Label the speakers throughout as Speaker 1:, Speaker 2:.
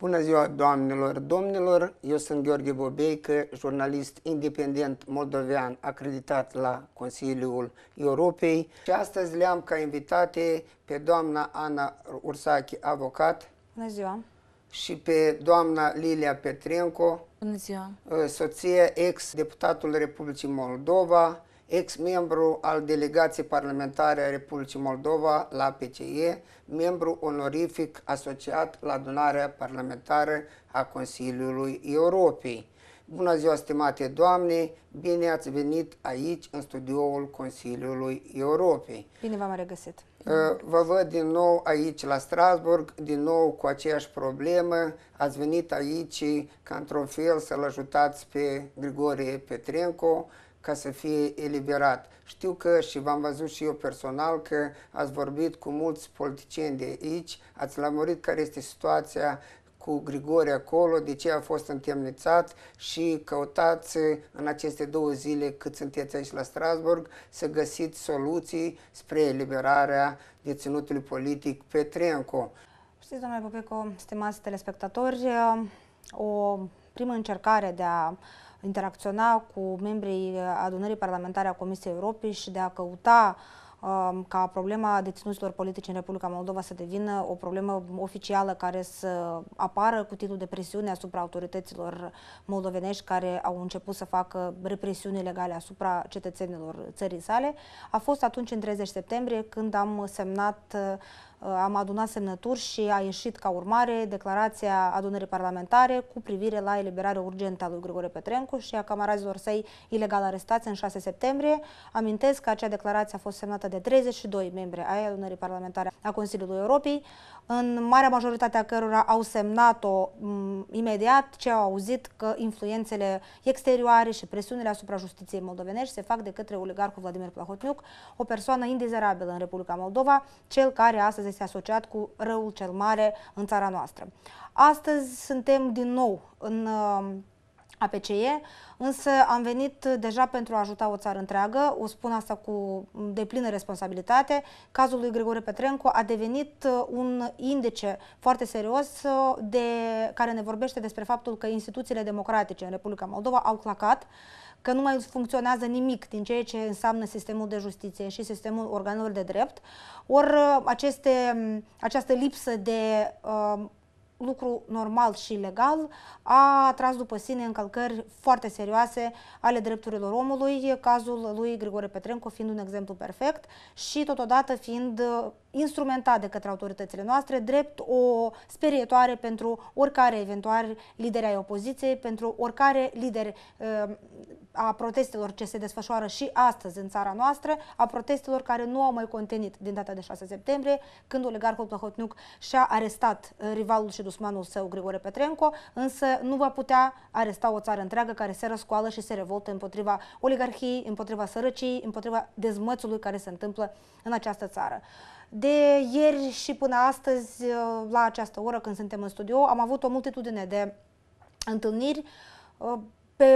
Speaker 1: Bună ziua, doamnelor, domnilor! Eu sunt Gheorghe Bobeică, jurnalist independent moldovean acreditat la Consiliul Europei și astăzi le-am ca invitate pe doamna Ana Ursachi, avocat. Bună ziua! Și pe doamna Lilia Petrenco, Bună ziua. soția ex-deputatul Republicii Moldova, ex-membru al delegației parlamentare a Republicii Moldova la PCE, membru onorific asociat la adunarea parlamentară a Consiliului Europei. Bună ziua, stimate doamne! Bine ați venit aici, în studioul Consiliului Europei.
Speaker 2: Bine v-am regăsit!
Speaker 1: Uh, vă văd din nou aici la Strasburg, din nou cu aceeași problemă. Ați venit aici ca într-un fel să-l ajutați pe Grigorie Petrenco, ca să fie eliberat. Știu că și v-am văzut și eu personal că ați vorbit cu mulți politicieni de aici, ați lămurit care este situația cu Grigore acolo, de ce a fost întemnițat și căutați în aceste două zile cât sunteți aici la Strasburg să găsiți soluții spre eliberarea deținutului politic Petrenco.
Speaker 2: Știți, domnule Popeco, stimați telespectatori, o primă încercare de a interacționa cu membrii adunării parlamentare a Comisiei Europei și de a căuta um, ca problema deținuților politici în Republica Moldova să devină o problemă oficială care să apară cu titlul de presiune asupra autorităților moldovenești care au început să facă represiuni legale asupra cetățenilor țării sale, a fost atunci în 30 septembrie când am semnat uh, Uh, am adunat semnături și a ieșit ca urmare declarația adunării parlamentare cu privire la eliberarea urgentă a lui Grigore Petrencu și a camarazilor săi ilegal arestați în 6 septembrie. Amintesc că acea declarație a fost semnată de 32 membre ai adunării parlamentare a Consiliului Europei în marea majoritatea cărora au semnat-o mm, imediat ce au auzit că influențele exterioare și presiunile asupra justiției moldovenești se fac de către oligarhul Vladimir Plahotniuc, o persoană indezerabilă în Republica Moldova, cel care astăzi este asociat cu răul cel mare în țara noastră. Astăzi suntem din nou în APCE, însă am venit deja pentru a ajuta o țară întreagă, o spun asta cu deplină responsabilitate. Cazul lui Gregore Petrenco a devenit un indice foarte serios de, care ne vorbește despre faptul că instituțiile democratice în Republica Moldova au clacat, că nu mai funcționează nimic din ceea ce înseamnă sistemul de justiție și sistemul organelor de drept, ori aceste, această lipsă de uh, lucru normal și legal, a tras după sine încălcări foarte serioase ale drepturilor omului, cazul lui Grigore Petrenco fiind un exemplu perfect și totodată fiind instrumentat de către autoritățile noastre drept o sperietoare pentru oricare eventual lider ai opoziției, pentru oricare lider uh, a protestelor ce se desfășoară și astăzi în țara noastră, a protestelor care nu au mai contenit din data de 6 septembrie, când oligarhul Plahotniuc și-a arestat uh, rivalul și dușmanul său Grigore Petrenco, însă nu va putea aresta o țară întreagă care se răscoală și se revoltă împotriva oligarhiei, împotriva sărăciei, împotriva dezmățului care se întâmplă în această țară. De ieri și până astăzi, uh, la această oră când suntem în studio, am avut o multitudine de întâlniri uh, pe,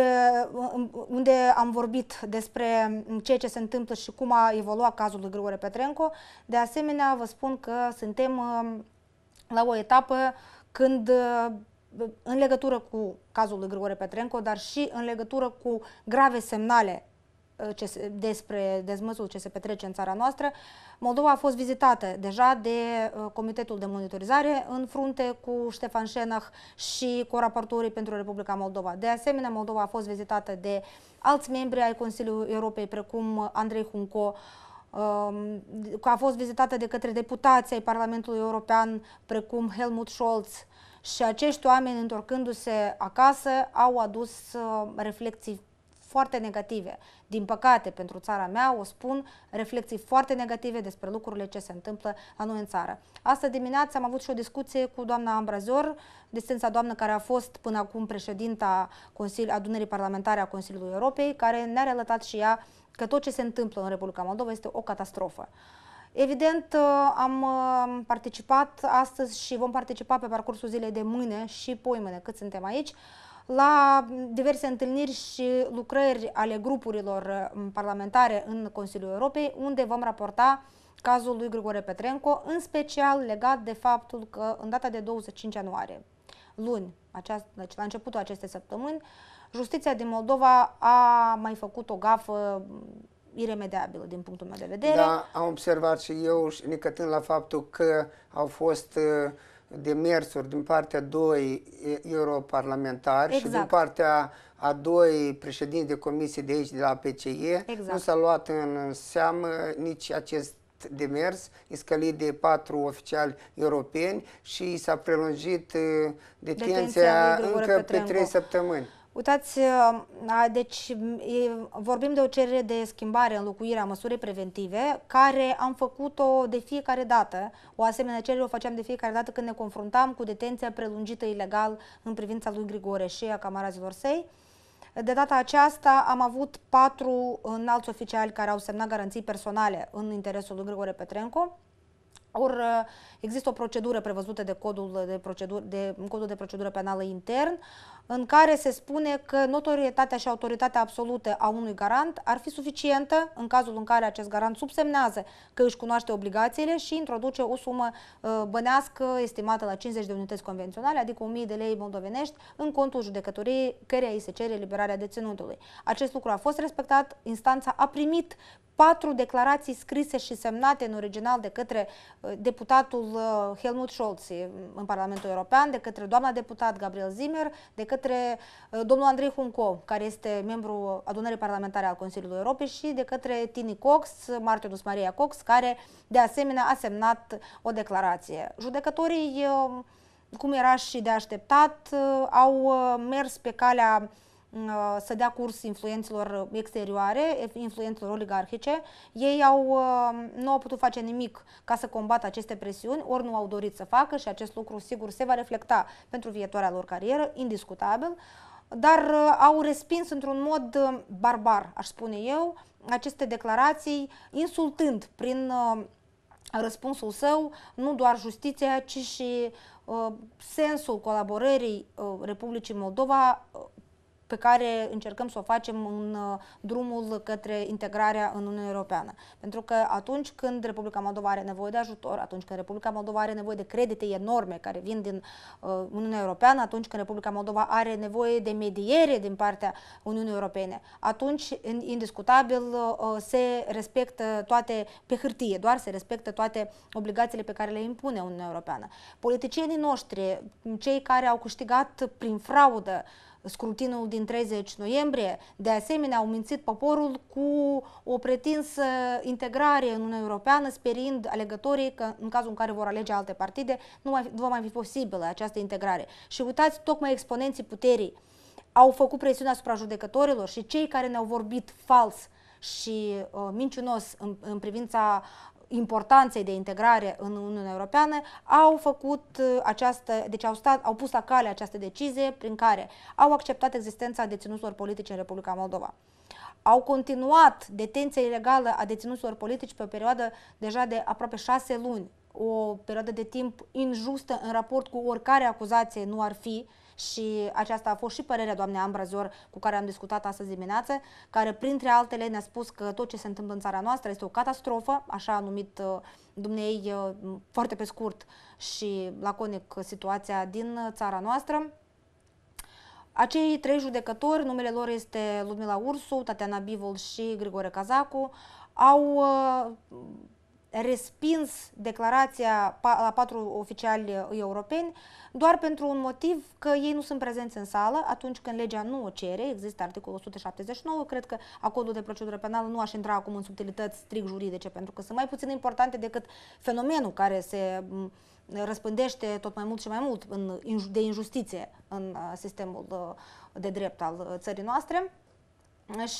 Speaker 2: unde am vorbit despre ceea ce se întâmplă și cum a evoluat cazul lui Grigore Petrenco. De asemenea, vă spun că suntem uh, la o etapă când în legătură cu cazul lui Grigore Petrenco, dar și în legătură cu grave semnale Uh, ce, despre dezmățul ce se petrece în țara noastră. Moldova a fost vizitată deja de uh, Comitetul de Monitorizare în frunte cu Ștefan Șenach și cu raportorii pentru Republica Moldova. De asemenea, Moldova a fost vizitată de alți membri ai Consiliului Europei, precum Andrei Hunco, um, a fost vizitată de către deputații ai Parlamentului European, precum Helmut Scholz, și acești oameni, întorcându-se acasă, au adus uh, reflexii foarte negative. Din păcate, pentru țara mea, o spun, reflexii foarte negative despre lucrurile ce se întâmplă la noi în țară. Asta dimineața am avut și o discuție cu doamna Ambrazor, distința doamnă care a fost până acum președinta Consili adunării parlamentare a Consiliului Europei, care ne-a relatat și ea că tot ce se întâmplă în Republica Moldova este o catastrofă. Evident, uh, am uh, participat astăzi și vom participa pe parcursul zilei de mâine și poimâine cât suntem aici la diverse întâlniri și lucrări ale grupurilor mm, parlamentare în Consiliul Europei, unde vom raporta cazul lui Grigore Petrenco, în special legat de faptul că în data de 25 ianuarie, luni, aceast, deci la începutul acestei săptămâni, justiția din Moldova a mai făcut o gafă mm, iremediabilă din punctul meu de vedere. Da,
Speaker 1: am observat și eu, și necătând la faptul că au fost uh, demersuri din partea doi europarlamentari exact. și din exact. partea a doi președinți de comisie de aici, de la PCE, exact. nu s-a luat în seamă nici acest demers, iscălit de patru oficiali europeni și s-a prelungit eh, detenția, detenția încă pe trei săptămâni.
Speaker 2: Uitați, uh, deci vorbim de o cerere de schimbare în locuirea măsurii preventive, care am făcut-o de fiecare dată. O asemenea cerere o făceam de fiecare dată când ne confruntam cu detenția prelungită ilegal în privința lui Grigore și a camarazilor săi. De data aceasta am avut patru înalți oficiali care au semnat garanții personale în interesul lui Grigore Petrenco. Or uh, există o procedură prevăzută de codul de procedură, de, codul de procedură penală intern, în care se spune că notorietatea și autoritatea absolută a unui garant ar fi suficientă în cazul în care acest garant subsemnează că își cunoaște obligațiile și introduce o sumă uh, bănească estimată la 50 de unități convenționale, adică 1000 de lei moldovenești, în contul judecătoriei căreia îi se cere eliberarea deținutului. Acest lucru a fost respectat, instanța a primit patru declarații scrise și semnate în original de către uh, deputatul uh, Helmut Scholz uh, în Parlamentul European, de către doamna deputat Gabriel Zimmer, de către domnul Andrei Hunco, care este membru adunării parlamentare al Consiliului Europei și de către Tini Cox, Martinus Maria Cox, care de asemenea a semnat o declarație. Judecătorii, cum era și de așteptat, au mers pe calea Uh, să dea curs influențelor exterioare, influențelor oligarhice. Ei au, uh, nu au putut face nimic ca să combată aceste presiuni, ori nu au dorit să facă și acest lucru sigur se va reflecta pentru viitoarea lor carieră, indiscutabil, dar uh, au respins într-un mod barbar, aș spune eu, aceste declarații, insultând prin răspunsul său nu doar justiția, ci și sensul colaborării Republicii Moldova pe care încercăm să o facem în uh, drumul către integrarea în Uniunea Europeană. Pentru că atunci când Republica Moldova are nevoie de ajutor, atunci când Republica Moldova are nevoie de credite enorme care vin din uh, Uniunea Europeană, atunci când Republica Moldova are nevoie de mediere din partea Uniunii Europene, atunci, indiscutabil, uh, se respectă toate, pe hârtie doar, se respectă toate obligațiile pe care le impune Uniunea Europeană. Politicienii noștri, cei care au câștigat prin fraudă, uh, scrutinul din 30 noiembrie. De asemenea, au mințit poporul cu o pretinsă integrare în Uniunea Europeană, sperind alegătorii că în cazul în care vor alege alte partide, nu mai, va mai fi posibilă această integrare. Și uitați, tocmai exponenții puterii au făcut presiune asupra judecătorilor și cei care ne-au vorbit fals și uh, minciunos în, în privința importanței de integrare în Uniunea Europeană au făcut uh, această, deci au, stat, au pus la cale această decizie prin care au acceptat existența deținuților politici în Republica Moldova. Au continuat detenția ilegală a deținuților politici pe o perioadă deja de aproape șase luni, o perioadă de timp injustă în raport cu oricare acuzație nu ar fi, și aceasta a fost și părerea doamnei Ambrazor cu care am discutat astăzi dimineață, care printre altele ne-a spus că tot ce se întâmplă în țara noastră este o catastrofă, așa a numit uh, dumnei uh, foarte pe scurt și laconic situația din țara noastră. Acei trei judecători, numele lor este Ludmila Ursu, Tatiana Bivol și Grigore Cazacu, au uh, respins declarația la patru oficiali europeni doar pentru un motiv că ei nu sunt prezenți în sală atunci când legea nu o cere, există articolul 179, cred că acordul de procedură penală nu aș intra acum în subtilități strict juridice pentru că sunt mai puțin importante decât fenomenul care se răspândește tot mai mult și mai mult de injustiție în uh, sistemul uh, de drept al uh, țării noastre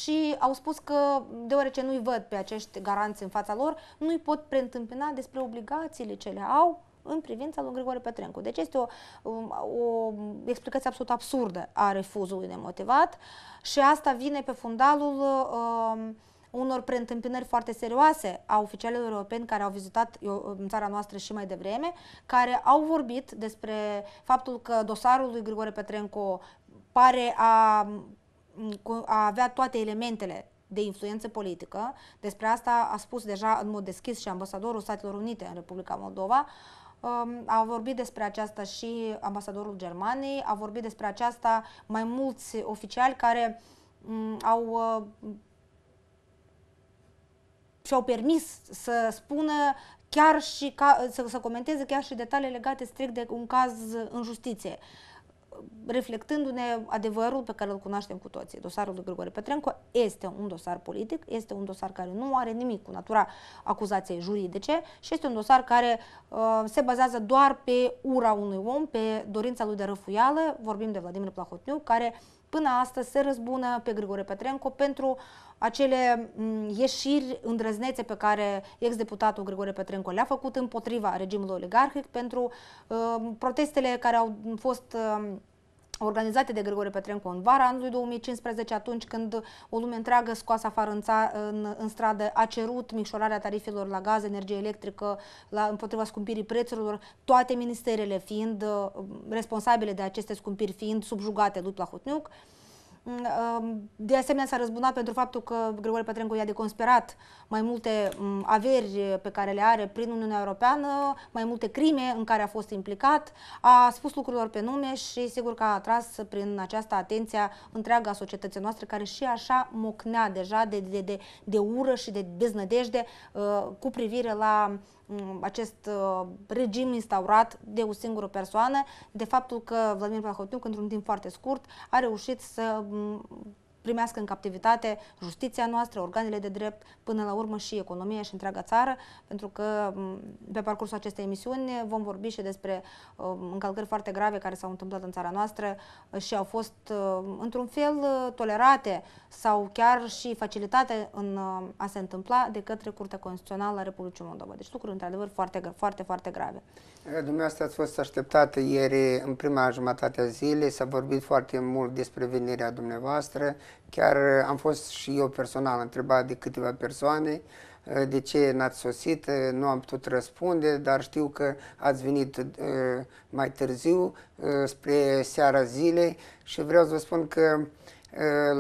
Speaker 2: și au spus că, deoarece nu-i văd pe acești garanți în fața lor, nu-i pot preîntâmpina despre obligațiile ce le au în privința lui Grigore Petrencu. Deci este o, um, o explicație absolut absurdă a refuzului nemotivat și asta vine pe fundalul uh, unor preîntâmpinări foarte serioase a oficialilor europeni care au vizitat în țara noastră și mai devreme, care au vorbit despre faptul că dosarul lui Grigore Petrenco pare a Mm, a avea toate elementele de influență politică, despre asta a spus deja în mod deschis și ambasadorul Statelor Unite în Republica Moldova, um, a vorbit despre aceasta și ambasadorul Germaniei, a vorbit despre aceasta mai mulți oficiali care mm, au uh, și-au permis să spună chiar și ca, să, să comenteze chiar și detalii legate strict de un caz în justiție. Uh, reflectându-ne adevărul pe care îl cunoaștem cu toții. Dosarul lui Grigore Petrenco este un dosar politic, este un dosar care nu are nimic cu natura acuzației juridice și este un dosar care uh, se bazează doar pe ura unui om, pe dorința lui de răfuială, vorbim de Vladimir Plahotniu, care până astăzi se răzbună pe Grigore Petrenco pentru acele mm, ieșiri îndrăznețe pe care ex-deputatul Grigore Petrenco le-a făcut împotriva regimului oligarhic, pentru uh, protestele care au fost uh, organizate de Grigore Petrencu în vara anului 2015, atunci când o lume întreagă scoasă afară în, ța, în, în stradă a cerut micșorarea tarifelor la gaz, energie electrică, la, împotriva scumpirii prețurilor, toate ministerele fiind uh, responsabile de aceste scumpiri, fiind subjugate lui Plahotniuc. Uh, Mm, um, de asemenea, s-a răzbunat pentru faptul că Grigore Petrencu i-a deconspirat mai multe mm, averi pe care le are prin Uniunea Europeană, mai multe crime în care a fost implicat, a spus lucrurilor pe nume și sigur că a atras prin aceasta atenția întreaga societății noastre care și așa mocnea deja de, de, de, de ură și de deznădejde uh, cu privire la acest uh, regim instaurat de o singură persoană, de faptul că Vladimir Plahotniuc, într-un timp foarte scurt, a reușit să primească în captivitate justiția noastră, organele de drept, până la urmă și economia și întreaga țară, pentru că pe parcursul acestei emisiuni vom vorbi și despre uh, încălcări foarte grave care s-au întâmplat în țara noastră și au fost uh, într-un fel uh, tolerate sau chiar și facilitate în a se întâmpla de către Curtea Constituțională a Republicii Moldova. Deci lucruri într-adevăr foarte, foarte, foarte grave.
Speaker 1: Dumneavoastră ați fost așteptată ieri în prima jumătate a zilei, s-a vorbit foarte mult despre venirea dumneavoastră, Chiar uh, am fost și eu personal întrebat de câteva persoane uh, de ce n-ați sosit, uh, nu am putut răspunde, dar știu că ați venit mai târziu, spre seara zilei și vreau să vă spun că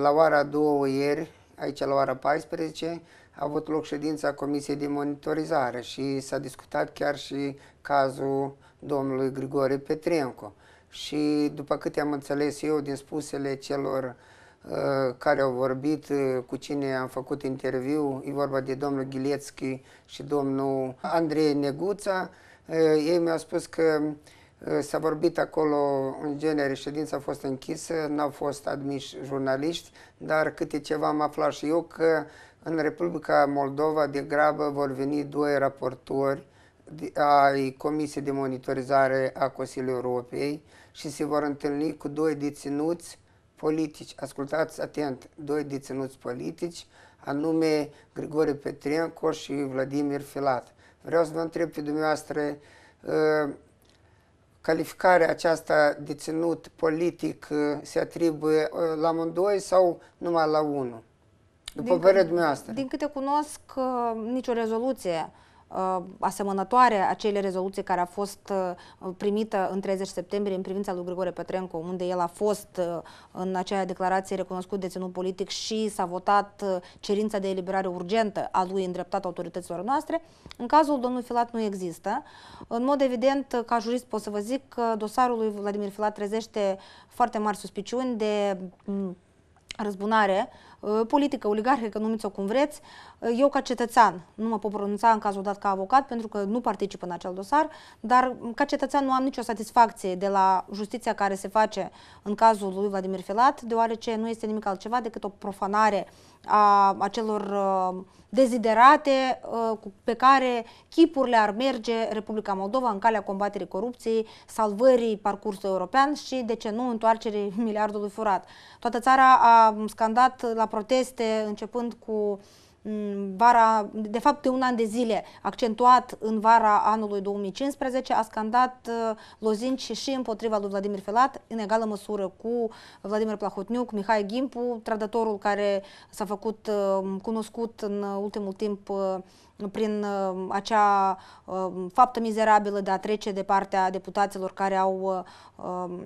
Speaker 1: la ora 2 ieri, aici la ora 14, a avut loc ședința Comisiei de Monitorizare și s-a discutat chiar și cazul domnului Grigore Petrenco. Și după câte am înțeles eu din spusele celor uh, Uh, care au vorbit, uh, cu cine am făcut interviu. E vorba de domnul Ghilețchi și domnul Andrei Neguța. Uh, ei mi-au spus că s-a vorbit acolo, în genere, ședința a fost închisă, n-au fost admiși jurnaliști, dar câte ceva am aflat și eu că în Republica Moldova de grabă vor veni doi raportori ai Comisiei de Monitorizare a Consiliului Europei și se vor întâlni cu doi deținuți politici, ascultați atent, doi deținuți politici, anume Grigore Petrenco și Vladimir Filat. Vreau să vă întreb pe dumneavoastră ă, calificarea aceasta deținut politic ă, se atribuie ă, la amândoi sau numai la unul? După din părerea dumneavoastră.
Speaker 2: Din câte cunosc, nicio rezoluție Uh, asemănătoare acele rezoluții care a fost uh, primită în 30 septembrie în privința lui Grigore Petrenco, unde el a fost uh, în acea declarație recunoscut ținut politic și s-a votat cerința de eliberare urgentă a lui îndreptat autorităților noastre, în cazul domnului Filat nu există. În mod evident, ca jurist pot să vă zic că dosarul lui Vladimir Filat trezește foarte mari suspiciuni de mm, răzbunare uh, Uh, politică, oligarhică, numiți-o cum vreți, uh, eu ca cetățean, nu mă pot pronunța în cazul dat ca avocat pentru că nu particip în acel dosar, dar ca cetățean nu am nicio satisfacție de la justiția care se face în cazul lui Vladimir Filat, deoarece nu este nimic altceva decât o profanare a acelor uh, deziderate pe care chipurile ar merge Republica Moldova în calea combaterii corupției, salvării parcursului european și, de ce nu, întoarcerii miliardului furat. Toată țara a scandat la proteste începând cu vara, de fapt de un an de zile, accentuat în vara anului 2015, a scandat uh, lozinci și împotriva lui Vladimir Felat în egală măsură cu Vladimir Plahotniuc, Mihai Gimpu, tradatorul care s-a făcut uh, cunoscut în ultimul timp uh, prin acea faptă mizerabilă de a trece de partea deputaților care au um,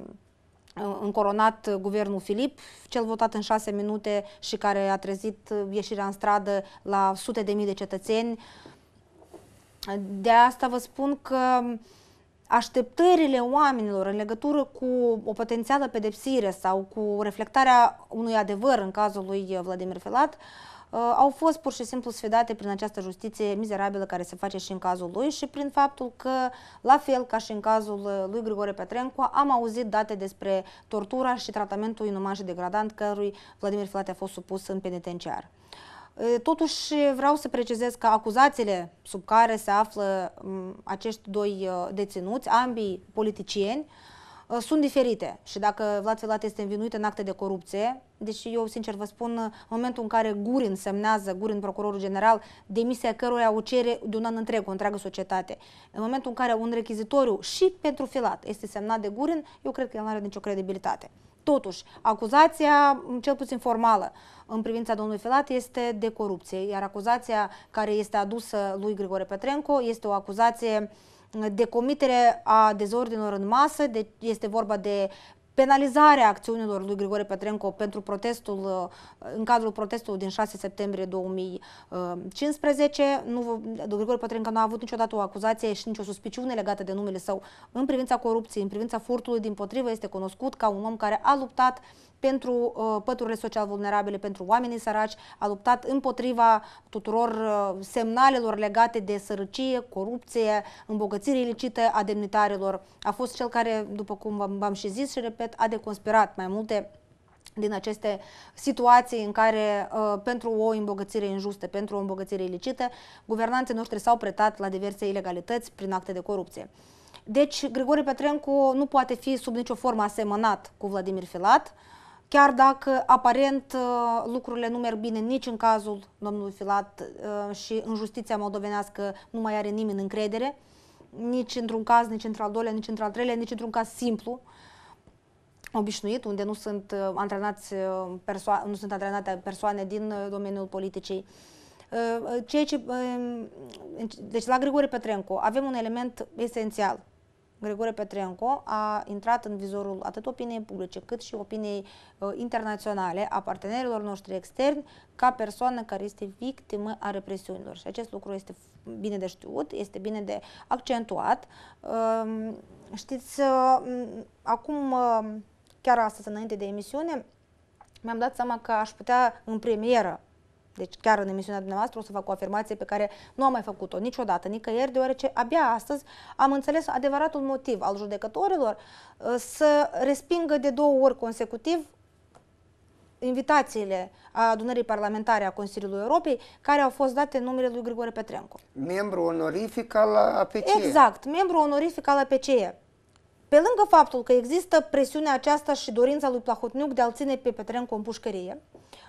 Speaker 2: Uh, încoronat guvernul Filip, cel votat în șase minute și care a trezit uh, ieșirea în stradă la sute de mii de cetățeni. De asta vă spun că așteptările oamenilor în legătură cu o potențială pedepsire sau cu reflectarea unui adevăr în cazul lui uh, Vladimir Felat uh, Uh, au fost pur și simplu sfidate prin această justiție mizerabilă care se face și în cazul lui și prin faptul că, la fel ca și în cazul uh, lui Grigore Petrencu, am auzit date despre tortura și tratamentul inuman și degradant cărui Vladimir Filate a fost supus în penitenciar. Uh, totuși vreau să precizez că acuzațiile sub care se află mm, acești doi deținuți, ambii politicieni, Uh, sunt diferite și dacă Vlad Filat este învinuit în acte de corupție, deci eu sincer vă spun, uh, în momentul în care Gurin semnează, Gurin procurorul general, demisia căruia o cere de un an întreg, o întreagă societate, în momentul în care un rechizitoriu și pentru Filat este semnat de Gurin, eu cred că el nu are nicio credibilitate. Totuși, acuzația, mm, cel puțin formală, în privința domnului Filat este de corupție, iar acuzația care este adusă lui Grigore Petrenco este o acuzație uh, de comitere a dezordinilor în masă, de, este vorba de penalizarea acțiunilor lui Grigore Petrenco pentru protestul, uh, în cadrul protestului din 6 septembrie 2015. Uh, nu, Grigore Petrenco nu a avut niciodată o acuzație și nicio suspiciune legată de numele său în privința corupției, în privința furtului, din potrivă este cunoscut ca un om care a luptat pentru uh, păturile social vulnerabile, pentru oamenii săraci, a luptat împotriva tuturor uh, semnalelor legate de sărăcie, corupție, îmbogățire ilicită a demnitarilor. A fost cel care, după cum v-am și zis și repet, a deconspirat mai multe din aceste situații în care uh, pentru o îmbogățire injustă, pentru o îmbogățire ilicită, guvernanții noștri s-au pretat la diverse ilegalități prin acte de corupție. Deci, Grigore Petrencu nu poate fi sub nicio formă asemănat cu Vladimir Filat, uh, Chiar dacă aparent uh, lucrurile nu merg bine nici în cazul domnului Filat uh, și în justiția moldovenească nu mai are nimeni încredere, nici într-un caz, nici într-al doilea, nici într-al treilea, nici într-un caz simplu, obișnuit, unde nu sunt, uh, antrenați persoane, nu sunt antrenate persoane din domeniul politicii. Ceea ce, deci la Grigore Petrencu avem un element esențial – Gregore Petrenco a intrat în vizorul atât opiniei publice cât și opiniei uh, internaționale a partenerilor noștri externi ca persoană care este victimă a represiunilor. Și acest lucru este bine de știut, este bine de accentuat. Uh, știți, uh, acum, uh, chiar astăzi, înainte de emisiune, mi-am dat seama că aș putea în premieră deci chiar în emisiunea dumneavoastră o să fac o afirmație pe care nu am mai făcut-o niciodată, nicăieri, deoarece abia astăzi am înțeles adevăratul motiv al judecătorilor uh, să respingă de două ori consecutiv invitațiile a adunării parlamentare a Consiliului Europei care au fost date în numele lui Grigore Petrencu.
Speaker 1: Membru onorific al APCE. Exact,
Speaker 2: membru onorific al APCE. Pe lângă faptul că există presiunea aceasta și dorința lui Plahotniuc de a-l ține pe Petrenco în pușcărie,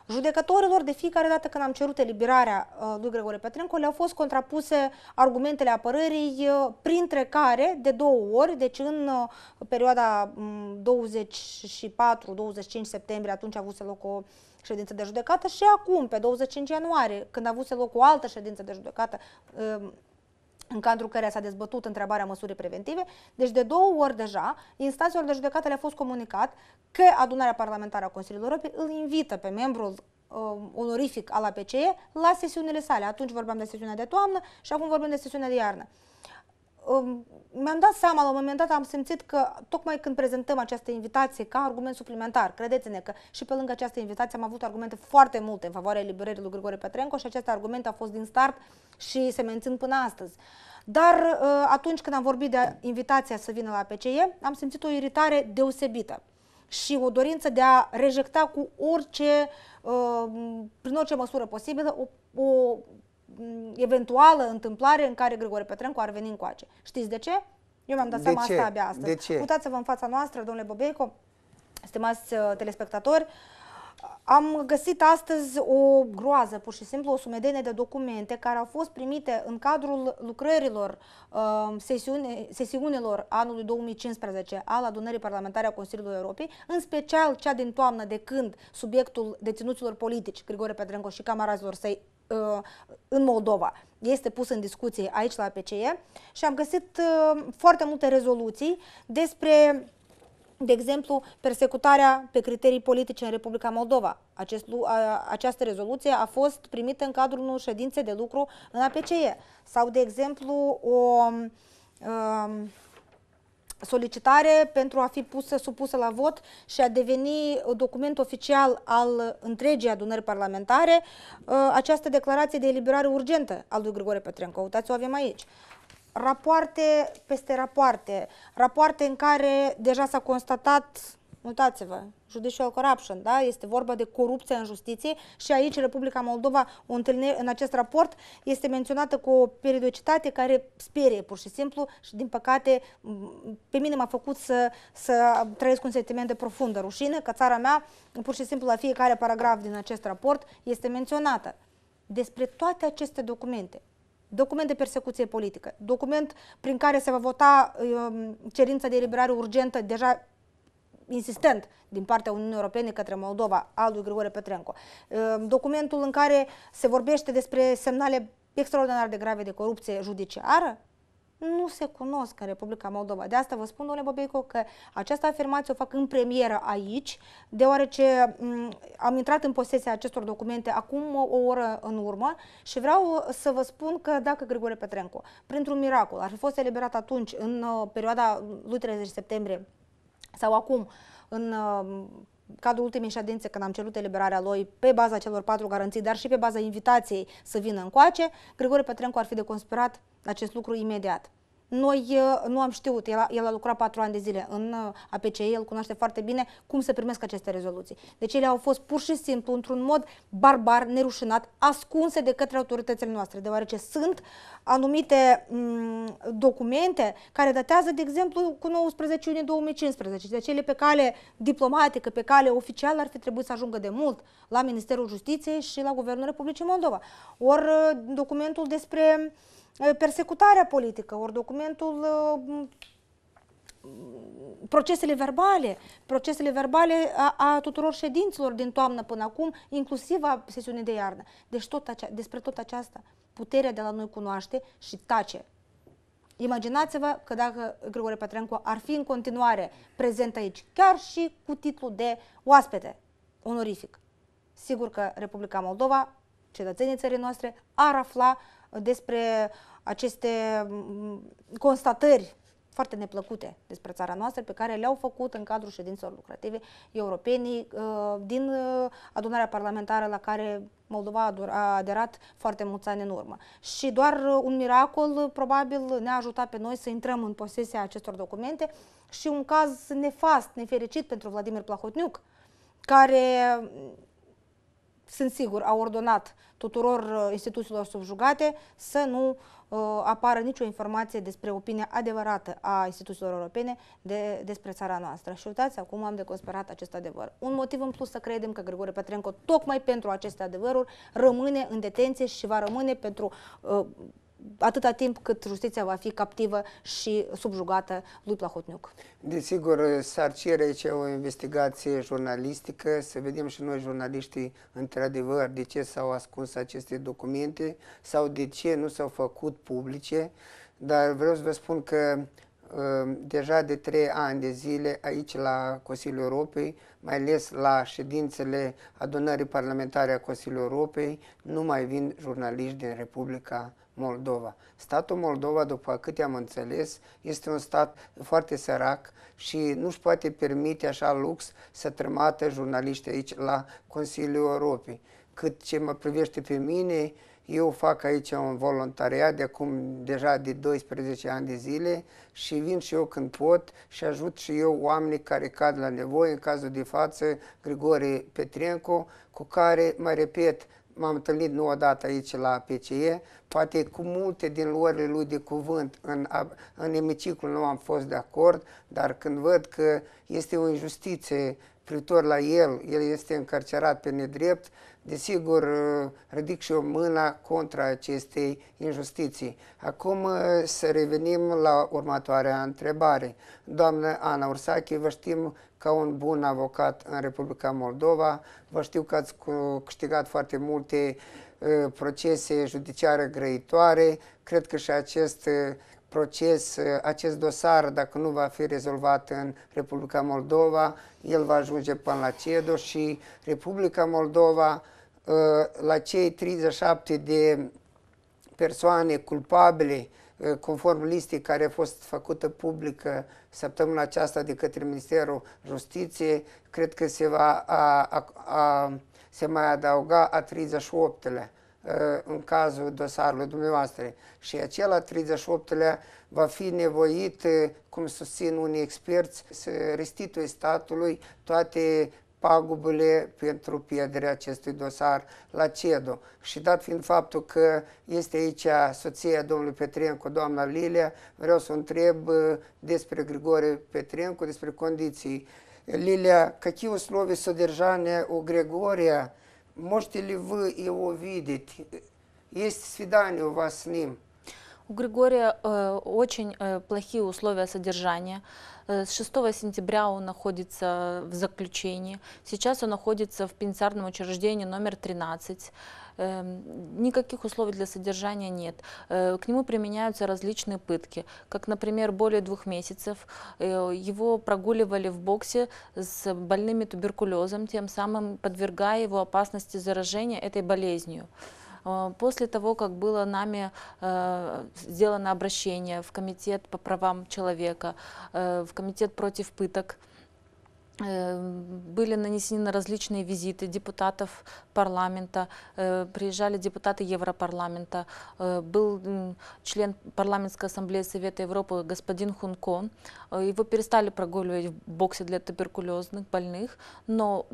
Speaker 2: judecătorilor de fiecare dată când am cerut eliberarea uh, lui Gregore Petrenco le-au fost contrapuse argumentele apărării, uh, printre care de două ori, deci în uh, perioada 24-25 mm, septembrie, atunci a avut loc o ședință de judecată și acum, pe 25 ianuarie, când a avut loc o altă ședință de judecată în cadrul căreia s-a dezbătut întrebarea măsurii preventive. Deci de două ori deja, instanțelor de judecată le-a fost comunicat că adunarea parlamentară a Consiliului Europei îl invită pe membrul uh, onorific al APCE la sesiunile sale. Atunci vorbeam de sesiunea de toamnă și acum vorbim de sesiunea de iarnă mi-am dat seama, la un moment dat am simțit că tocmai când prezentăm această invitație ca argument suplimentar, credeți-ne că și pe lângă această invitație am avut argumente foarte multe în favoarea eliberării lui Grigore Petrenco și aceste argumente au fost din start și se mențin până astăzi. Dar uh, atunci când am vorbit de invitația să vină la PCE, am simțit o iritare deosebită și o dorință de a rejecta cu orice, uh, prin orice măsură posibilă, o, o Mm, eventuală întâmplare în care Grigore Petrencu ar veni încoace. Știți de ce? Eu mi-am dat de seama ce? asta abia astăzi. De ce? Uitați-vă în fața noastră, domnule Bobeico, stimați uh, telespectatori, am găsit astăzi o groază, pur și simplu, o sumedenie de documente care au fost primite în cadrul lucrărilor uh, sesiune, sesiunilor anului 2015 al adunării parlamentare a Consiliului Europei, în special cea din toamnă de când subiectul deținuților politici, Grigore Petrenco și camarazilor săi, Uh, în Moldova. Este pus în discuție aici la APCE și am găsit uh, foarte multe rezoluții despre de exemplu, persecutarea pe criterii politice în Republica Moldova. Acest, această rezoluție a fost primită în cadrul unor ședințe de lucru în APCE. Sau, de exemplu, o... Um, solicitare pentru a fi pusă, supusă la vot și a deveni document oficial al întregii adunări parlamentare uh, această declarație de eliberare urgentă al lui Grigore Petrenco. Uitați-o avem aici rapoarte peste rapoarte, rapoarte în care deja s-a constatat Uitați-vă, judicial corruption, da? este vorba de corupție în justiție și aici Republica Moldova o întâlne, în acest raport este menționată cu o periodicitate care sperie pur și simplu și din păcate pe mine m-a făcut să, să trăiesc un sentiment de profundă rușine că țara mea pur și simplu la fiecare paragraf din acest raport este menționată. Despre toate aceste documente, document de persecuție politică, document prin care se va vota um, cerința de eliberare urgentă deja insistent din partea Uniunii Europene către Moldova, al lui Grigore Petrenco. Ehm, documentul în care se vorbește despre semnale extraordinar de grave de corupție judiciară, nu se cunosc în Republica Moldova. De asta vă spun, domnule Bobeico, că această afirmație o fac în premieră aici, deoarece am intrat în posesia acestor documente acum o oră în urmă și vreau uh, să vă spun că dacă Grigore Petrenco, printr-un miracol, ar fi fost eliberat atunci, în uh, perioada lui 30 septembrie sau acum, în um, cadrul ultimei ședințe când am cerut eliberarea lui pe baza celor patru garanții, dar și pe baza invitației să vină încoace, Grigore Petrencu ar fi deconspirat acest lucru imediat. Noi uh, nu am știut, el a, el a lucrat patru ani de zile în uh, APCE, el cunoaște foarte bine cum să primesc aceste rezoluții. Deci ele au fost pur și simplu, într-un mod barbar, nerușinat, ascunse de către autoritățile noastre, deoarece sunt anumite mm, documente care datează, de exemplu, cu 19 iunie 2015. Deci ele pe cale diplomatică, pe cale oficială, ar fi trebuit să ajungă de mult la Ministerul Justiției și la Guvernul Republicii Moldova. Ori uh, documentul despre uh, Eh, persecutarea politică, ori documentul eh, procesele verbale, procesele verbale a, a tuturor ședinților din toamnă până acum, inclusiv a sesiunii de iarnă. Deci tot acea, despre tot aceasta, puterea de la noi cunoaște și tace. Imaginați-vă că dacă Grigore Petrencu ar fi în continuare prezent aici, chiar și cu titlul de oaspete onorific. Sigur că Republica Moldova, cetățenii țării noastre, ar afla despre aceste mm, constatări foarte neplăcute despre țara noastră pe care le-au făcut în cadrul ședințelor lucrative europenii uh, din uh, adunarea parlamentară la care Moldova a aderat foarte mulți ani în urmă. Și doar uh, un miracol probabil ne-a ajutat pe noi să intrăm în posesia acestor documente și un caz nefast, nefericit pentru Vladimir Plahotniuc, care sunt sigur, au ordonat tuturor uh, instituțiilor subjugate să nu uh, apară nicio informație despre opinia adevărată a instituțiilor europene de, despre țara noastră. Și uitați, acum am deconspirat acest adevăr. Un motiv în plus să credem că Grigore Petrenco, tocmai pentru aceste adevăruri, rămâne în detenție și va rămâne pentru uh, atâta timp cât justiția va fi captivă și subjugată lui Plahotniuc.
Speaker 1: Desigur, sarcirea aici o investigație jurnalistică, să vedem și noi jurnaliștii într-adevăr de ce s-au ascuns aceste documente sau de ce nu s-au făcut publice, dar vreau să vă spun că uh, deja de trei ani de zile aici la Consiliul Europei, mai ales la ședințele adunării parlamentare a Consiliului Europei, nu mai vin jurnaliști din Republica Moldova. Statul Moldova, după câte am înțeles, este un stat foarte sărac și nu-și poate permite așa lux să trămată jurnaliști aici la Consiliul Europei. Cât ce mă privește pe mine, eu fac aici un voluntariat de acum deja de 12 ani de zile și vin și eu când pot și ajut și eu oamenii care cad la nevoie, în cazul de față Grigore Petrenco, cu care, mai repet, m-am întâlnit nu odată aici la PCE, poate cu multe din luările lui de cuvânt în, în emiciclu nu am fost de acord, dar când văd că este o injustiție privitor la el, el este încarcerat pe nedrept, Desigur, uh, ridic și o mâna contra acestei injustiții. Acum uh, să revenim la următoarea întrebare. Doamnă Ana Ursache, vă știm ca un bun avocat în Republica Moldova, vă știu că ați câștigat foarte multe uh, procese judiciare grăitoare, cred că și acest proces, acest dosar, dacă nu va fi rezolvat în Republica Moldova, el va ajunge până la CEDO și Republica Moldova Uh, la cei 37 de persoane culpabile uh, conform listei care a fost făcută publică săptămâna aceasta de către Ministerul Justiției, cred că se va a, a, a, se mai adauga a 38-lea uh, în cazul dosarului dumneavoastră. Și acela 38-lea va fi nevoit, cum susțin unii experți, să restituie statului toate pagubele pentru pierderea acestui dosar la CEDO. Și dat fiind faptul că este aici soția domnului Petrencu, doamna Lilia, vreau să întreb uh, despre Grigore Petrencu, despre condiții. Lilia, какие условия содержания у Григория? Можете ли вы его видеть? Есть свидание у вас с ним?
Speaker 3: У Григория э, очень э, плохие условия содержания. Э, с 6 сентября он находится в заключении. Сейчас он находится в пенитенциарном учреждении номер 13. Эм, никаких условий для содержания нет. К нему применяются различные пытки, как, например, более двух месяцев его прогуливали в боксе с больными туберкулезом, тем самым подвергая его опасности заражения этой болезнью. А, после того, как было нами э, сделано обращение в Комитет по правам человека, э, в Комитет против пыток, были нанесены на различные визиты депутатов парламента, э, приезжали депутаты Европарламента, э, был член парламентской ассамблеи Совета Европы господин Хункон э, Его перестали прогуливать в боксе для туберкулезных больных, но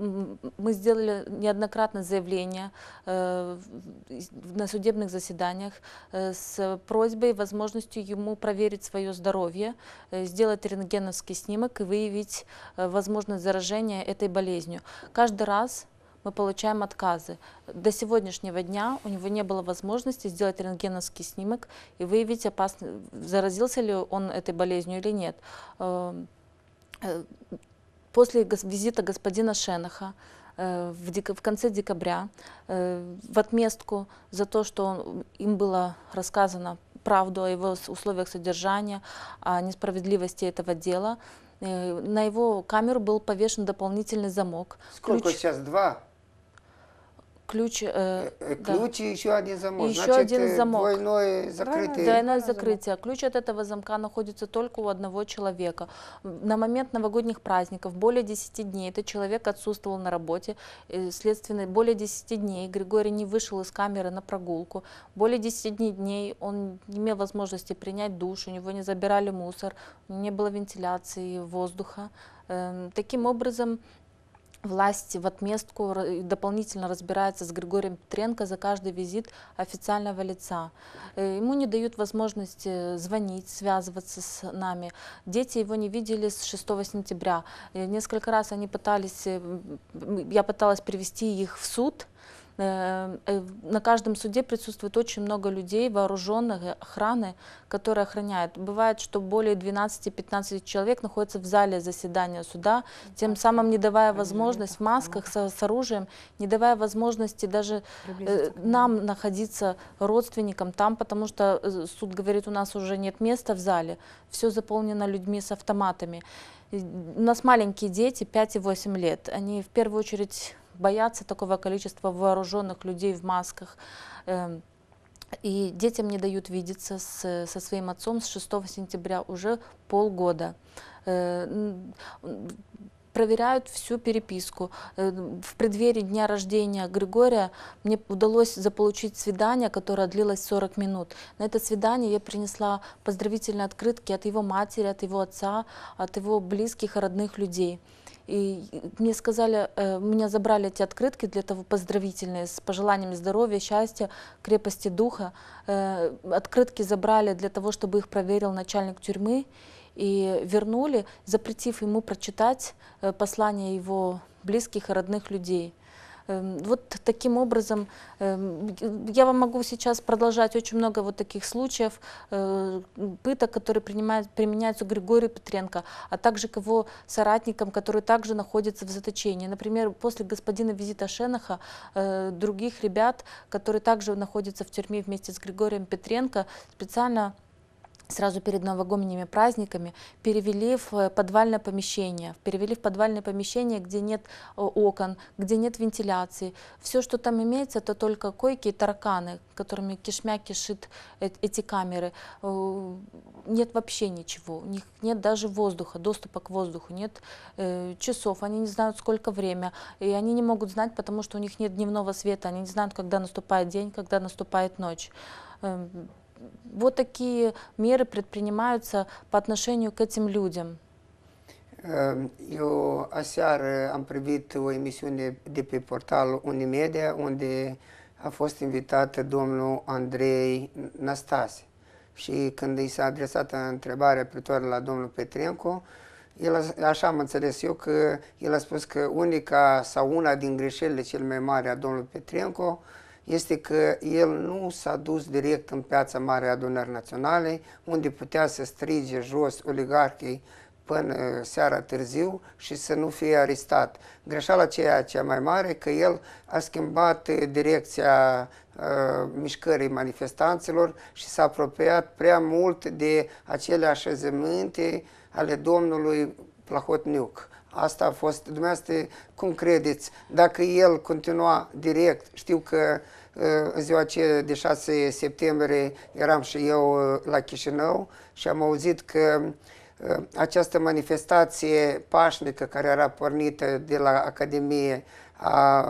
Speaker 3: мы сделали неоднократно заявление на судебных заседаниях с просьбой и возможностью ему проверить свое здоровье, сделать рентгеновский снимок и выявить возможно возможность заражения этой болезнью. Каждый раз мы получаем отказы. До сегодняшнего дня у него не было возможности сделать рентгеновский снимок и выявить, опасный, заразился ли он этой болезнью или нет. Эм, э, после визита господина Шенаха э, в, дек... в конце декабря э, в отместку за то, что он... им было рассказано правду о его условиях содержания, о несправедливости этого дела, Э, на его камеру был повешен дополнительный замок.
Speaker 1: Сколько Ключ... сейчас? Два?
Speaker 3: ключ... Э, э ключ да. и еще один замок. И еще Значит, один э, замок.
Speaker 1: двойное закрытие. Двойное да, закрытие.
Speaker 3: Ключ от этого замка находится только у одного человека. На момент новогодних праздников более 10 дней этот человек отсутствовал на работе. Э, следственно, более 10 дней Григорий не вышел из камеры на прогулку. Более 10 дней он не имел возможности принять душ, у него не забирали мусор, не было вентиляции, воздуха. Эм, таким образом, Власти в отместку дополнительно разбираются с Григорием Петренко за каждый визит официального лица. Э, ему не дают возможности звонить, связываться с нами. Дети его не видели с 6 сентября. Э, несколько раз они пытались, э, я пыталась привести их в суд, Э, э, на каждом суде присутствует очень много людей, вооруженных, э, охраны, которые охраняют. Бывает, что более 12-15 человек находятся в зале заседания суда, ну тем самым не давая возможность в масках, с, с оружием, не давая возможности даже э, нам находиться родственникам там, потому что суд говорит, у нас уже нет места в зале, все заполнено людьми с автоматами. У нас маленькие дети, 5 и 8 лет, они в первую очередь боятся такого количества вооруженных людей в масках. Эм, и детям не дают видеться с, со своим отцом с 6 сентября уже полгода. Э, проверяют всю переписку. Э, в преддверии дня рождения Григория мне удалось заполучить свидание, которое длилось 40 минут. На это свидание я принесла поздравительные открытки от его матери, от его отца, от его близких и родных людей. И мне сказали, э, меня забрали эти открытки для того поздравительные, с пожеланиями здоровья, счастья, крепости духа. Э, открытки забрали для того, чтобы их проверил начальник тюрьмы и вернули, запретив ему прочитать э, послание его близких и родных людей. Эм, вот таким образом, эм, я вам могу сейчас продолжать очень много вот таких случаев, э, пыток, которые принимают, применяются Григорию Петренко, а также к его соратникам, которые также находятся в заточении. Например, после господина визита Шенаха, э, других ребят, которые также находятся в тюрьме вместе с Григорием Петренко, специально сразу перед новогодними праздниками, перевели в э, подвальное помещение, перевели в подвальное помещение, где нет э, окон, где нет вентиляции. Все, что там имеется, это только койки и тараканы, которыми кишмя кишит э, эти камеры. Нет вообще ничего, у них нет даже воздуха, доступа к воздуху, нет часов, они не знают, сколько время, и они не могут знать, потому что у них нет дневного света, они не знают, когда наступает день, когда наступает ночь эм, вот такие меры предпринимаются по отношению к этим людям?
Speaker 1: Eu э, aseară am privit o emisiune de pe portalul Unimedia unde a fost invitat domnul Andrei Nastase și când i s-a adresat întrebarea privitoare la domnul Petrenco, el, a, așa am înțeles eu că el a spus că unica sau una din greșelile cel mai mari a domnului Petrenco este că el nu s-a dus direct în piața mare a adunării naționale, unde putea să strige jos oligarhii până seara târziu și să nu fie arestat. Greșeala ceea cea mai mare că el a schimbat direcția uh, mișcării manifestanților și s-a apropiat prea mult de acele așezământe ale domnului Plahotniuc. Asta a fost, dumneavoastră, cum credeți? Dacă el continua direct, știu că uh, în ziua aceea de 6 septembrie eram și eu uh, la Chișinău și am auzit că uh, această manifestație pașnică care era pornită de la Academie a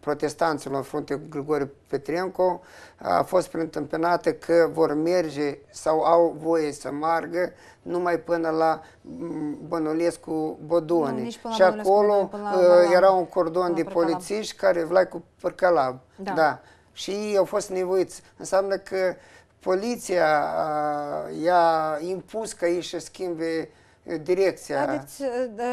Speaker 1: protestanților în frunte cu Grigore Petrenco a fost preîntâmpinată că vor merge sau au voie să margă numai până la Bănulescu Bodone. Nu, și acolo uh, era un cordon de polițiști care vlai cu părcălab. Da. da. Și ei au fost nevoiți. Înseamnă că poliția i-a impus că ei să schimbe uh, direcția. Haideți,
Speaker 2: uh,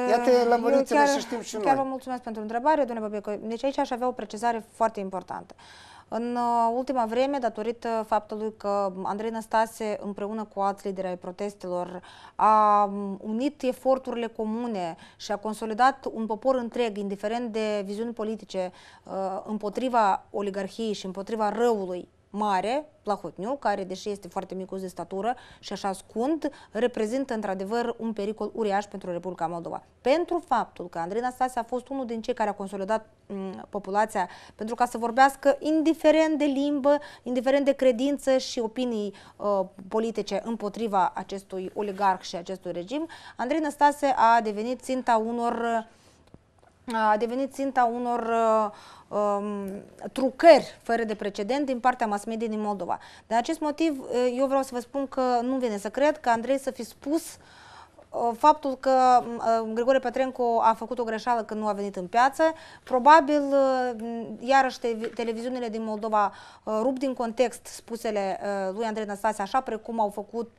Speaker 2: Iată, lămuriți-ne și știm și chiar noi. Chiar vă mulțumesc pentru întrebare, domnule Băbecu. Deci aici aș avea o precizare foarte importantă. În uh, ultima vreme, datorită faptului că Andrei Năstase, împreună cu alți lideri ai protestelor, a um, unit eforturile comune și a consolidat un popor întreg, indiferent de viziuni politice, uh, împotriva oligarhiei și împotriva răului mare, Plahotniu, care, deși este foarte micuț de statură și așa scund, reprezintă într-adevăr un pericol uriaș pentru Republica Moldova. Pentru faptul că Andrei Nastase a fost unul din cei care a consolidat mm, populația pentru ca să vorbească indiferent de limbă, indiferent de credință și opinii uh, politice împotriva acestui oligarh și acestui regim, Andrei Nastase a devenit ținta unor uh, a devenit ținta unor uh, um, trucări fără de precedent din partea mass media din Moldova. De acest motiv, uh, eu vreau să vă spun că nu vine să cred că Andrei să fi spus uh, Uh, faptul că uh, Grigore Petrencu a făcut o greșeală când nu a venit în piață, probabil uh, iarăși televiziunile din Moldova rup din context spusele lui Andrei Năstase, așa precum au făcut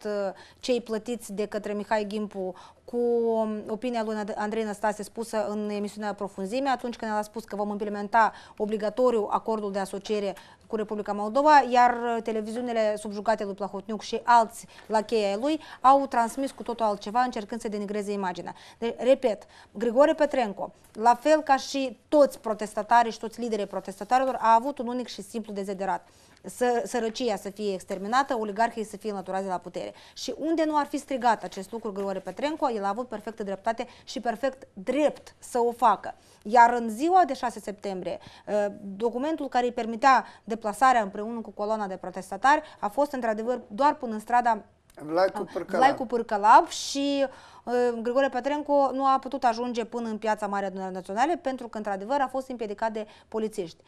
Speaker 2: cei plătiți de către Mihai Gimpu cu um, opinia lui Andrei Năstase spusă în emisiunea Profunzime, atunci când el a spus că vom implementa obligatoriu acordul de asociere cu Republica Moldova, iar televiziunile subjugate lui Plahotniuc și alți la cheia lui au transmis cu totul altceva, încercând încercând să denigreze imaginea. De, deci, repet, Grigore Petrenco, la fel ca și toți protestatarii și toți liderii protestatarilor, a avut un unic și simplu dezederat să, sărăcia să fie exterminată, oligarhii să fie înlăturați de la putere. Și unde nu ar fi strigat acest lucru Grigore Petrenco, el a avut perfectă dreptate și perfect drept să o facă. Iar în ziua de 6 septembrie, uh, documentul care îi permitea deplasarea împreună cu coloana de protestatari a fost într-adevăr doar până în strada Vlaicu ah, Pârcălab. Vlaicu Pârcălab și uh, Grigore Petrenco nu a putut ajunge până în piața Mare Dunării Naționale pentru că, într-adevăr, a fost împiedicat de polițiști.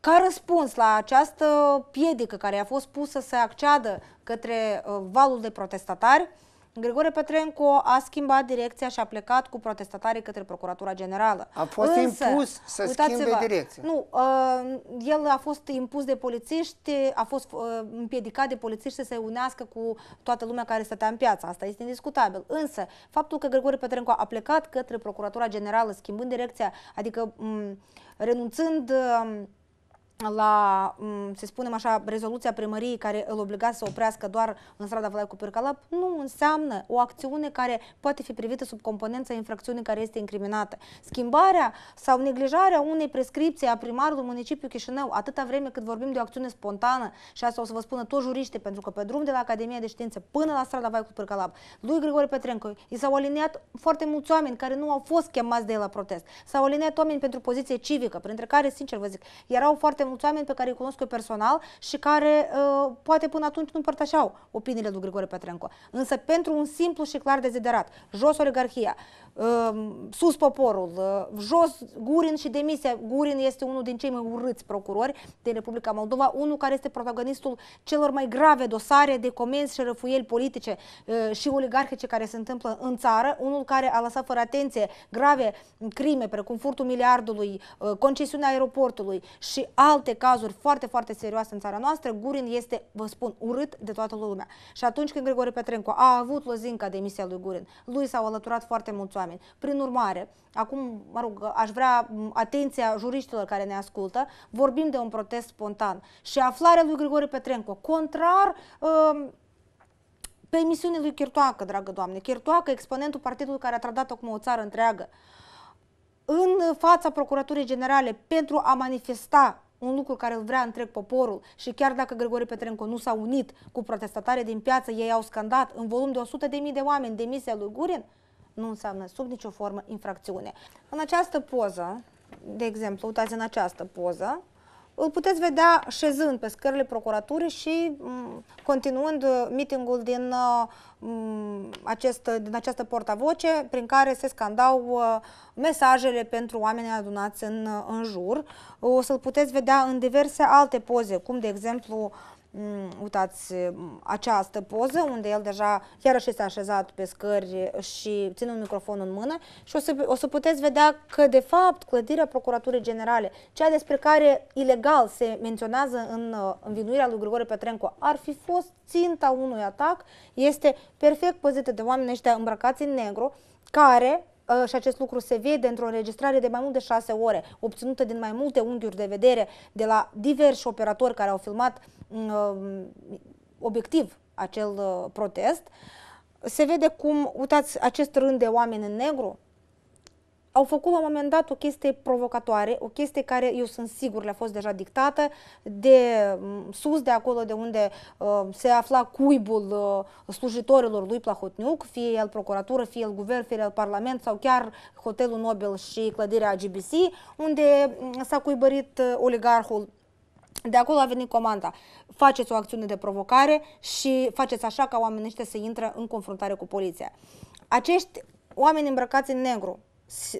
Speaker 2: Ca răspuns la această piedică care a fost pusă să acceadă către uh, valul de protestatari, uh, Grigore Petrencu a schimbat direcția și a plecat cu protestatarii către Procuratura Generală.
Speaker 1: A fost Însă, impus să schimbe direcția. Nu,
Speaker 2: uh, el a fost impus de polițiști, a fost uh, împiedicat de polițiști să se unească cu toată lumea care stătea în piață. Asta este indiscutabil. Însă, faptul că Grigore Petrencu a plecat către Procuratura Generală schimbând direcția, adică um, renunțând... Uh, la, mm, să spunem așa, rezoluția primăriei care îl obliga să oprească doar în strada Valai cu Pircalap, nu înseamnă o acțiune care poate fi privită sub componența infracțiunii care este incriminată. Schimbarea sau neglijarea unei prescripții a primarului municipiului Chișinău, atâta vreme cât vorbim de o acțiune spontană, și asta o să vă spună toți juriști pentru că pe drum de la Academia de Științe până la strada Valai cu Pircalap, lui Grigore Petrenco, i s-au aliniat foarte mulți oameni care nu au fost chemați de el la protest. S-au aliniat oameni pentru poziție civică, printre care, sincer vă zic, erau foarte mulți oameni pe care îi cunosc eu personal și care uh, poate până atunci nu împărtășeau opiniile lui Grigore Petrenco. Însă pentru un simplu și clar deziderat, jos oligarhia, uh, sus poporul, uh, jos Gurin și demisia. Gurin este unul din cei mai urâți procurori din Republica Moldova, unul care este protagonistul celor mai grave dosare de comenzi și răfuieli politice uh, și oligarhice care se întâmplă în țară, unul care a lăsat fără atenție grave crime precum furtul miliardului, uh, concesiunea aeroportului și alt alte cazuri foarte, foarte serioase în țara noastră, Gurin este, vă spun, urât de toată lumea. Și atunci când Grigore Petrenco a avut lozinca de emisia lui Gurin, lui s-au alăturat foarte mulți oameni. Prin urmare, acum, mă rog, aș vrea atenția juriștilor care ne ascultă, vorbim de un protest spontan. Și aflarea lui Grigore Petrenco, contrar... Uh, pe emisiune lui Chirtoacă, dragă doamne, Chirtoacă, exponentul partidului care a tradat acum o țară întreagă, în fața Procuraturii Generale pentru a manifesta un lucru care îl vrea întreg poporul și chiar dacă Grigori Petrenco nu s-a unit cu protestatare din piață, ei au scandat în volum de 100.000 de, de oameni demisia lui Gurin, nu înseamnă sub nicio formă infracțiune. În această poză, de exemplu, uitați în această poză, îl puteți vedea șezând pe scările procuraturii și mm, continuând uh, mitingul din, uh, mm, acest, din această portavoce prin care se scandau uh, mesajele pentru oamenii adunați în, în jur. O să-l puteți vedea în diverse alte poze, cum de exemplu Mm, uitați mm, această poză unde el deja iarăși este așezat pe scări și ține un microfon în mână și o să, o să puteți vedea că de fapt clădirea Procuraturii Generale, cea despre care ilegal se menționează în uh, învinuirea lui Grigore Petrenco, ar fi fost ținta unui atac, este perfect păzită de oameni ăștia îmbrăcați în negru, care Uh, și acest lucru se vede într-o înregistrare de mai mult de 6 ore, obținută din mai multe unghiuri de vedere de la diversi operatori care au filmat mm, uh, obiectiv acel uh, protest. Se vede cum, uitați, acest rând de oameni în negru, au făcut la un moment dat o chestie provocatoare, o chestie care eu sunt sigur le-a fost deja dictată de mm, sus, de acolo de unde uh, se afla cuibul uh, slujitorilor lui Plahotniuc, fie el procuratură, fie el guvern, fie el parlament sau chiar hotelul Nobel și clădirea GBC, unde mm, s-a cuibărit uh, oligarhul de acolo a venit comanda. Faceți o acțiune de provocare și faceți așa ca oamenii ăștia să intre în confruntare cu poliția. Acești oameni îmbrăcați în negru,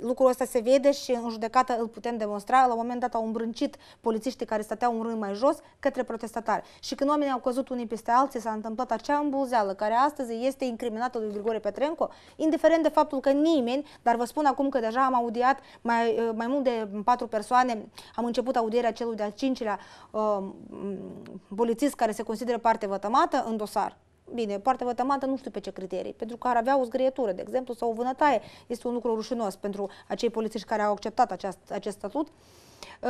Speaker 2: lucrul ăsta se vede și în judecată îl putem demonstra. La un moment dat au îmbrâncit polițiștii care stăteau un rând mai jos către protestatari. Și când oamenii au căzut unii peste alții, s-a întâmplat acea îmbulzeală care astăzi este incriminată lui Grigore Petrenco, indiferent de faptul că nimeni, dar vă spun acum că deja am audiat mai, eh, mai mult de patru persoane, am început audierea celui de-al cincilea uh, polițist care se consideră parte vătămată în dosar, Bine, partea vătămată nu știu pe ce criterii, pentru că ar avea o zgrietură, de exemplu, sau o vânătaie. Este un lucru rușinos pentru acei polițiști care au acceptat acest, acest statut. Ă,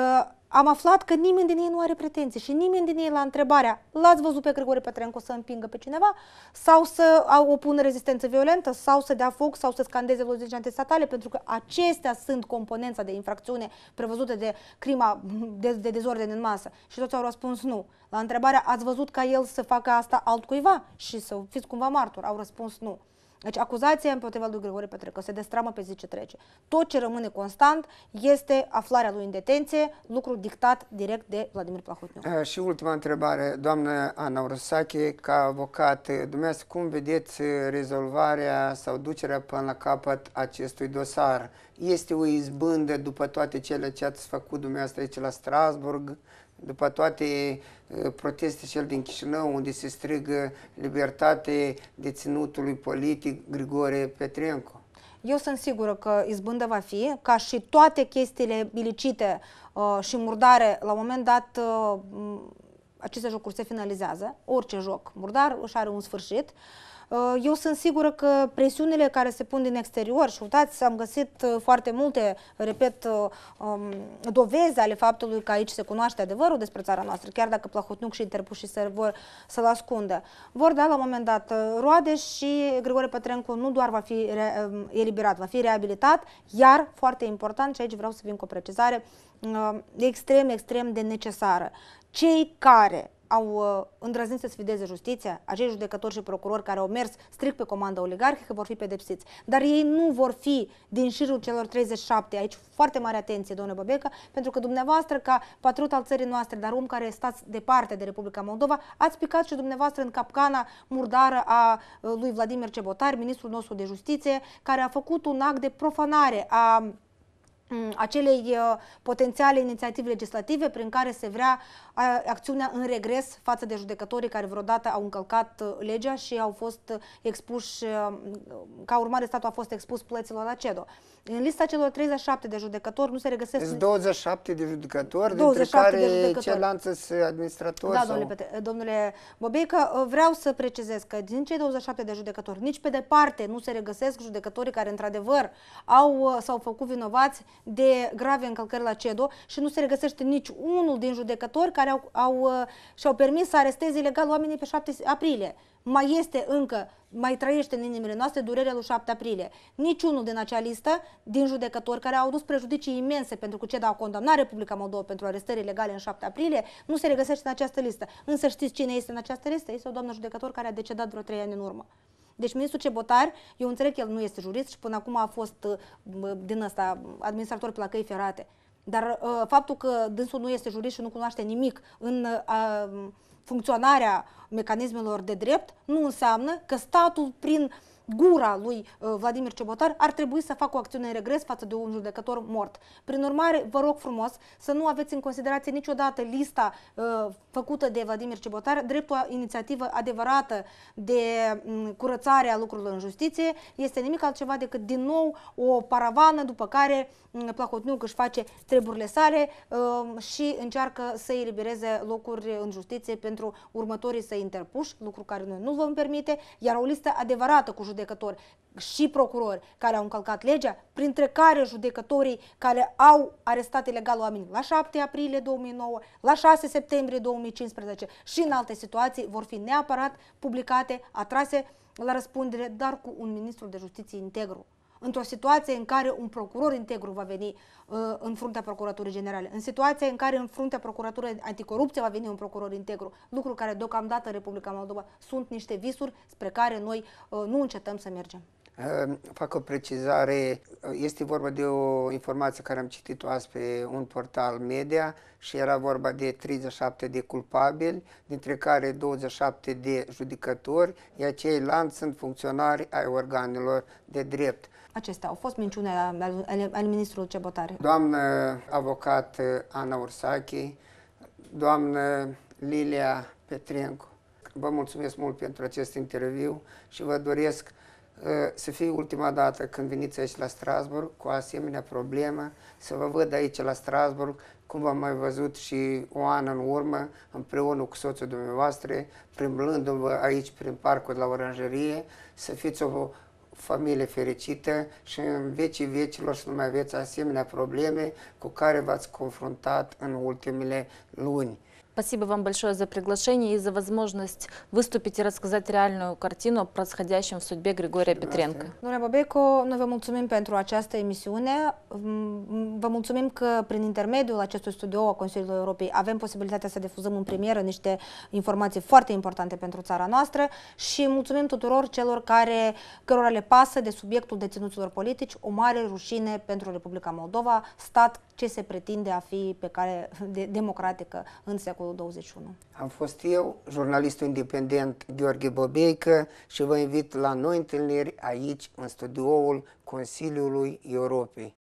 Speaker 2: am aflat că nimeni din ei nu are pretenții și nimeni din ei la întrebarea l-ați văzut pe Grigore Petrencu să împingă pe cineva sau să opună rezistență violentă sau să dea foc sau să scandeze lozici antistatale pentru că acestea sunt componența de infracțiune prevăzută de crima de, de dezordine în masă și toți au răspuns nu. La întrebarea ați văzut ca el să facă asta altcuiva și să fiți cumva martor au răspuns nu. Deci acuzația împotriva lui Grigore Petrecă se destramă pe zi ce trece. Tot ce rămâne constant este aflarea lui în detenție, lucru dictat direct de Vladimir Plahotniuc.
Speaker 1: Eh, și ultima întrebare, doamnă Ana Ursache, ca avocat, eh, dumneavoastră cum vedeți eh, rezolvarea sau ducerea până la capăt acestui dosar? Este o izbândă după toate cele ce ați făcut dumneavoastră aici la Strasburg, după toate proteste cel din Chișinău, unde se strigă libertate deținutului politic Grigore Petrenco.
Speaker 2: Eu sunt sigură că izbândă va fi, ca și toate chestiile bilicite uh, și murdare, la un moment dat uh, aceste jocuri se finalizează, orice joc murdar își are un sfârșit. Uh, Uh, eu sunt sigură că presiunile care se pun din exterior și uitați, am găsit uh, foarte multe, repet, uh, um, doveze ale faptului că aici se cunoaște adevărul despre țara noastră, chiar dacă Plahotniuc și interpușii să vor să-l ascundă. Vor da la un moment dat roade și Grigore Petrencu nu doar va fi um, eliberat, va fi reabilitat, iar, foarte important, și aici vreau să vin cu o precizare, extrem, extrem de necesară. Cei care au uh, îndrăznit să sfideze justiția, acei judecători și procurori care au mers strict pe comanda oligarhică vor fi pedepsiți. Dar ei nu vor fi din șirul celor 37. Aici foarte mare atenție, doamnă Băbecă, pentru că dumneavoastră, ca patriot al țării noastre, dar om care stați departe de Republica Moldova, ați picat și dumneavoastră în capcana murdară a uh, lui Vladimir Cebotar, ministrul nostru de justiție, care a făcut un act de profanare a um, Mm, acelei uh, potențiale inițiative legislative prin care se vrea acțiunea în regres față de judecătorii care vreodată au încălcat uh, legea și au fost uh, expuși, mm, ca urmare statul a fost expus plăților la CEDO. În lista celor 37 de judecători nu se regăsesc... Sunt
Speaker 1: 27 de judecători, 27 dintre care de ce lanță administrator? Da, sau... domnule,
Speaker 2: Petre, domnule Bobeică, vreau să precizez că din cei 27 de judecători, nici pe departe nu se regăsesc judecătorii care într-adevăr au, s-au făcut vinovați de grave încălcări la CEDO și nu se regăsește nici unul din judecători care au, au, uh, și-au permis să aresteze ilegal oamenii pe 7 aprilie. Mai este încă, mai trăiește în inimile noastre durerea lui 7 aprilie. Niciunul din acea listă, din judecători care au dus prejudicii imense pentru că CEDO da, a condamnat Republica Moldova pentru arestări ilegale în 7 aprilie, nu se regăsește în această listă. Însă știți cine este în această listă? Este o doamnă judecător care a decedat vreo 3 ani în urmă. Deci ministrul Cebotar, eu înțeleg că el nu este jurist și până acum a fost uh, din ăsta administrator pe la căi ferate. Dar uh, faptul că dânsul nu este jurist și nu cunoaște nimic în uh, funcționarea mecanismelor de drept, nu înseamnă că statul prin uh, gura lui uh, Vladimir Ciobotar ar trebui să facă o acțiune în regres față de un judecător mort. Prin urmare, vă rog frumos să nu aveți în considerație niciodată lista uh, făcută de Vladimir Ciobotar drept o inițiativă adevărată de mm, curățare a lucrurilor în justiție. Este nimic altceva decât din nou o paravană după care mm, Plahotniuc își face treburile sale uh, și încearcă să elibereze locuri în justiție pentru următorii să interpuși, lucru care noi nu vom permite, iar o listă adevărată cu judecători și procurori care au încălcat legea, printre care judecătorii care au arestat ilegal oameni la 7 aprilie 2009, la 6 septembrie 2015 și în alte situații vor fi neapărat publicate, atrase la răspundere, dar cu un ministru de justiție integru într-o situație în care un procuror integru va veni uh, în fruntea Procuraturii Generale, în situația în care în fruntea Procuraturii Anticorupție va veni un procuror integru, lucruri care deocamdată în Republica Moldova sunt niște visuri spre care noi uh, nu încetăm să mergem.
Speaker 1: Uh, fac o precizare, uh, este vorba de o informație care am citit-o azi pe un portal media și era vorba de 37 de culpabili, dintre care 27 de judecători, iar ceilalți sunt funcționari ai organelor de drept.
Speaker 2: Acestea au fost minciune al, al, al ministrului Cebotare.
Speaker 1: Doamnă avocat eh, Ana Ursachi, doamnă Lilia Petrencu, vă mulțumesc mult pentru acest interviu și vă doresc eh, să fie ultima dată când veniți aici la Strasburg cu asemenea problemă, să vă văd aici la Strasburg, cum v-am mai văzut și o an în urmă, împreună cu soțul dumneavoastră, primblându-vă aici prin parcul de la oranjerie, să fiți o familie fericită și în vecii vecilor să nu mai aveți asemenea probleme cu care v-ați confruntat în ultimele luni.
Speaker 3: Спасибо вам большое за приглашение и за возможность выступить и рассказать реальную картину о происходящем в судьбе Григория Петренко.
Speaker 2: Doamna Babeco, noi vă mulțumim pentru această emisiune. Vă mulțumim că prin intermediul acestui studio a Consiliului Europei avem posibilitatea să difuzăm în premieră niște informații foarte importante pentru țara noastră și mulțumim tuturor celor care, cărora le pasă de subiectul deținuților politici, o mare rușine pentru Republica Moldova, stat ce se pretinde a fi pe care de, democratică în secolul 21.
Speaker 1: Am fost eu, jurnalistul independent Gheorghe Bobeică și vă invit la noi întâlniri aici, în studioul Consiliului Europei.